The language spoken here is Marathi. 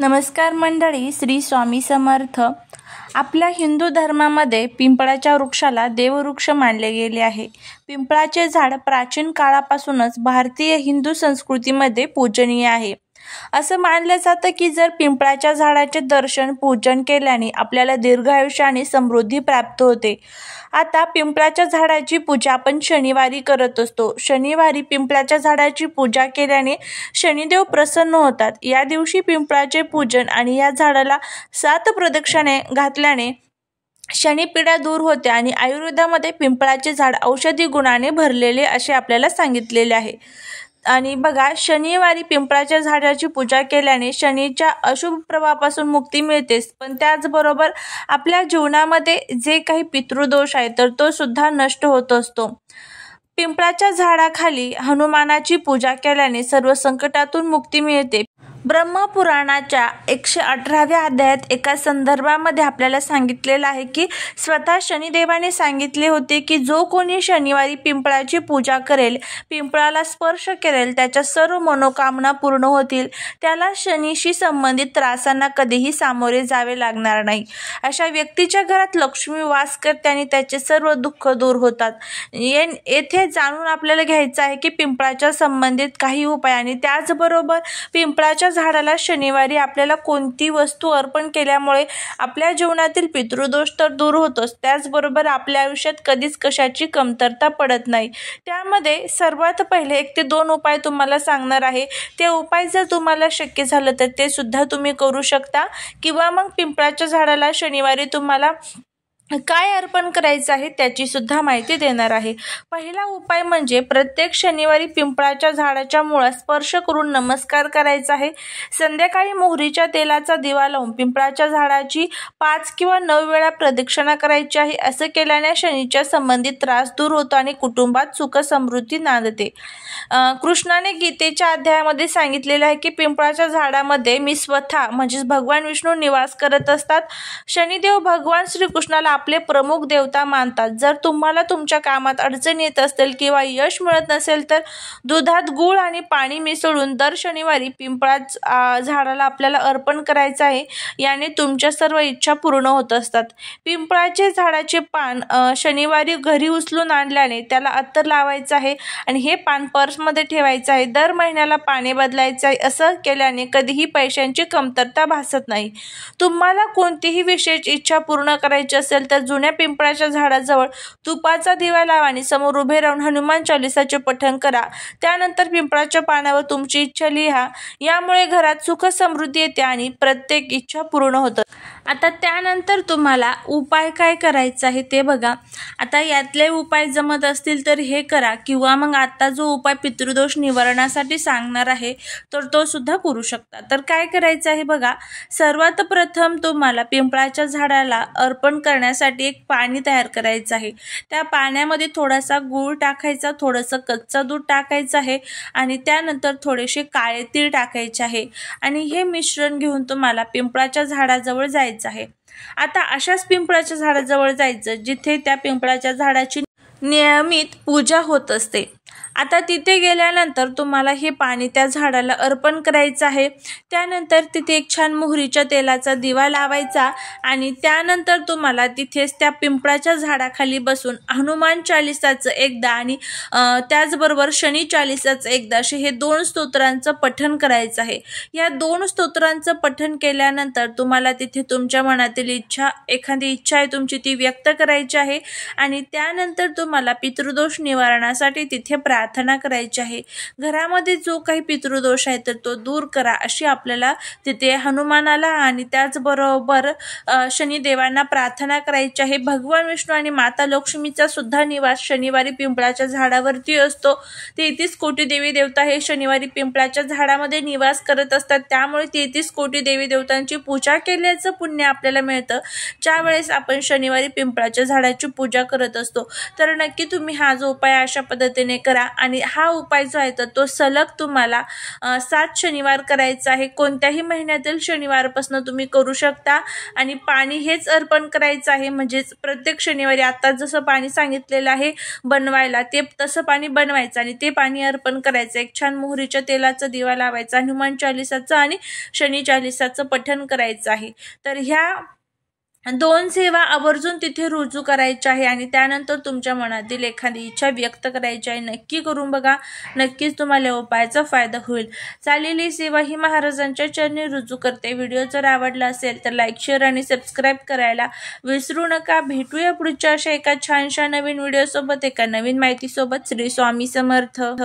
नमस्कार मंडळी श्री स्वामी समर्थ आपल्या हिंदू धर्मामध्ये पिंपळाच्या वृक्षाला देववृक्ष मानले गेले आहे पिंपळाचे झाड प्राचीन काळापासूनच भारतीय हिंदू संस्कृतीमध्ये पूजनीय आहे असं मानलं जातं की जर पिंपळाच्या झाडाचे दर्शन पूजन केल्याने आपल्याला दीर्घ आणि समृद्धी प्राप्त होते आता पिंपळाच्या झाडाची पूजा आपण शनिवारी करत असतो शनिवारी पिंपळाच्या झाडाची पूजा केल्याने शनिदेव प्रसन्न होतात या दिवशी पिंपळाचे पूजन आणि या झाडाला सात प्रदक्षिणे घातल्याने शनिपिडा दूर होते आणि आयुर्वेदामध्ये पिंपळाचे झाड औषधी गुणाने भरलेले असे आपल्याला सांगितलेले आहे आणि बघा शनिवारी पिंपळाच्या झाडाची पूजा केल्याने शनीच्या अशुभ प्रभावापासून मुक्ती मिळतेच पण त्याचबरोबर आपल्या जीवनामध्ये जे काही पितृदोष आहे तर तो सुद्धा नष्ट होत असतो पिंपळाच्या झाडाखाली हनुमानाची पूजा केल्याने सर्व संकटातून मुक्ती मिळते ब्रह्मपुराणाच्या एकशे अठराव्या अध्यायात एका संदर्भामध्ये आपल्याला सांगितलेलं आहे की स्वतः शनिदेवाने सांगितले होते की जो कोणी शनिवारी पिंपळाची पूजा करेल पिंपळाला स्पर्श करेल त्याच्या सर्व मनोकामना पूर्ण होतील त्याला शनीशी संबंधित त्रासांना कधीही सामोरे जावे लागणार नाही अशा व्यक्तीच्या घरात लक्ष्मी वास करते आणि त्याचे सर्व दुःख दूर होतात येथे जाणून आपल्याला घ्यायचं आहे की पिंपळाच्या संबंधित काही उपाय आणि त्याचबरोबर पिंपळाच्या झाडाला शनिवारी आपल्याला कोणती वस्तू अर्पण केल्यामुळे आपल्या जीवनातील पितृदोष तर दूर होतोच त्याचबरोबर आपल्या आयुष्यात कधीच कशाची कमतरता पडत नाही त्यामध्ये सर्वात पहिले एक ते दोन उपाय तुम्हाला सांगणार आहे ते उपाय जर तुम्हाला शक्य झालं तर ते सुद्धा तुम्ही करू शकता किंवा मग पिंपळाच्या झाडाला शनिवारी तुम्हाला काय अर्पण करायचं आहे त्याची सुद्धा माहिती देणार आहे पहिला उपाय म्हणजे प्रत्येक शनिवारी पिंपळाच्या झाडाच्या मुळात स्पर्श करून नमस्कार करायचा आहे संध्याकाळी मोहरीच्या तेलाचा दिवा लावून पिंपळाच्या झाडाची पाच किंवा नऊ वेळा प्रदक्षिणा करायची आहे असं केल्याने शनीच्या संबंधित त्रास दूर होतो आणि कुटुंबात सुख समृद्धी नांदते कृष्णाने गीतेच्या अध्यायामध्ये सांगितलेलं आहे की पिंपळाच्या झाडामध्ये मी स्वतः म्हणजेच भगवान विष्णू निवास करत असतात शनिदेव भगवान श्रीकृष्णाला आपले प्रमुख देवता मानतात जर तुम्हाला तुमच्या कामात अडचण येत असेल किंवा यश मिळत नसेल तर दुधात गुळ आणि पाणी मिसळून दर शनिवारी पिंपळा झाडाला आपल्याला अर्पण करायचं आहे याने तुमच्या सर्व इच्छा पूर्ण होत असतात पिंपळाचे झाडाचे पान शनिवारी घरी उचलून आणल्याने त्याला अत्तर लावायचं आहे आणि हे पान पर्समध्ये ठेवायचं आहे दर महिन्याला पाणी बदलायचं आहे असं केल्याने कधीही पैशांची कमतरता भासत नाही तुम्हाला कोणतीही विशेष इच्छा पूर्ण करायची असेल तर जुन्या पिंपळाच्या झाडाजवळ तुपाचा दिवा लावा आणि समोर उभे राहून हनुमान चालिसाचे पठण करा त्यानंतर पिंपळाच्या पानावर तुमची इच्छा लिहा यामुळे घरात सुख समृद्धी येते आणि प्रत्येक इच्छा पूर्ण होतं आता त्यानंतर तुम्हाला उपाय काय करायचा आहे ते बघा आता यातले उपाय जमत असतील तर हे करा किंवा मग आता जो उपाय पितृदोष निवारणासाठी सांगणार आहे तर तो सुद्धा करू शकता तर काय करायचं आहे बघा सर्वात प्रथम तुम्हाला पिंपळाच्या झाडाला अर्पण करण्यास साठी एक पाणी तयार करायचं आहे त्या पाण्यामध्ये थोडासा गूळ टाकायचा थोडंसं कच्चा दूध टाकायचं आहे आणि त्यानंतर थोडेसे काळे तीळ टाकायचे आहे आणि हे मिश्रण घेऊन तुम्हाला पिंपळाच्या झाडाजवळ जायचं आहे आता अशाच पिंपळाच्या झाडाजवळ जायचं जिथे त्या पिंपळाच्या झाडाची नियमित पूजा होत असते आता तिथे गेल्यानंतर तुम्हाला हे पाणी त्या झाडाला अर्पण करायचं आहे त्यानंतर तिथे एक छान मोहरीच्या तेलाचा दिवा लावायचा आणि त्यानंतर तुम्हाला तिथेच त्या पिंपळाच्या झाडाखाली बसून हनुमान चालिसाचं एकदा आणि त्याचबरोबर शनी चालिसाचं एकदा असे हे दोन स्तोत्रांचं पठण करायचं आहे या दोन स्तोत्रांचं पठण केल्यानंतर तुम्हाला तिथे तुमच्या मनातील इच्छा एखादी इच्छा आहे तुमची ती व्यक्त करायची आहे आणि त्यानंतर तुम्हाला पितृदोष निवारणासाठी तिथे प्रा प्रार्थना करायची आहे घरामध्ये जो काही पितृदोष आहे तर तो दूर करा अशी आपल्याला तिथे हनुमानाला आणि त्याचबरोबर शनिदेवांना प्रार्थना करायची आहे भगवान विष्णू आणि माता लक्ष्मीचा सुद्धा निवास शनिवारी पिंपळाच्या झाडावरती असतो तेहतीस कोटी देवी देवता हे शनिवारी पिंपळाच्या झाडामध्ये निवास करत असतात त्यामुळे तेहतीस कोटी देवी देवतांची पूजा केल्याचं पुण्य आपल्याला मिळतं ज्यावेळेस आपण शनिवारी पिंपळाच्या झाडाची पूजा करत असतो तर नक्की तुम्ही हा जो उपाय अशा पद्धतीने करा आणि हा उपाय जो आहे तर तो सलग तुम्हाला सात शनिवार करायचा आहे कोणत्याही महिन्यातील शनिवारपासून तुम्ही करू शकता आणि पाणी हेच अर्पण करायचं आहे म्हणजेच प्रत्येक शनिवारी आता जसं पाणी सांगितलेलं आहे बनवायला ते तसं पाणी बनवायचं आणि ते पाणी अर्पण करायचं एक छान मोहरीच्या तेलाचं दिवा लावायचा हनुमान चालिसाचं आणि शनी चालिसाचं पठण करायचं आहे तर ह्या दोन सेवा आवर्जून तिथे रुजू करायची आहे आणि त्यानंतर तुमच्या मनातील एखादी इच्छा व्यक्त करायची आहे नक्की करून बघा नक्कीच तुम्हाला उपायाचा फायदा होईल चाललेली सेवा ही महाराजांच्या चरणी रुजू करते व्हिडिओ जर आवडला असेल तर लाईक शेअर आणि सबस्क्राईब करायला विसरू नका भेटूया पुढच्या अशा एका छानशा नवीन व्हिडिओसोबत एका नवीन माहितीसोबत श्री स्वामी समर्थ